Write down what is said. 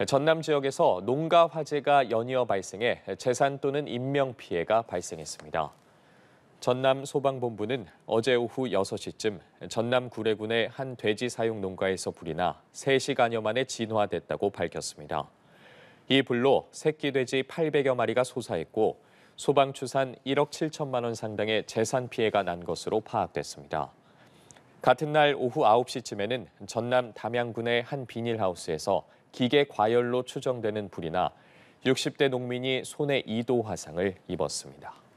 네, 전남 지역에서 농가 화재가 연이어 발생해 재산 또는 인명 피해가 발생했습니다. 전남 소방본부는 어제 오후 6시쯤 전남 구례군의 한 돼지 사육 농가에서 불이 나 3시간여 만에 진화됐다고 밝혔습니다. 이 불로 새끼 돼지 800여 마리가 소사했고 소방 추산 1억 7천만 원 상당의 재산 피해가 난 것으로 파악됐습니다. 같은 날 오후 9시쯤에는 전남 담양군의 한 비닐하우스에서 기계 과열로 추정되는 불이 나 60대 농민이 손에 2도 화상을 입었습니다.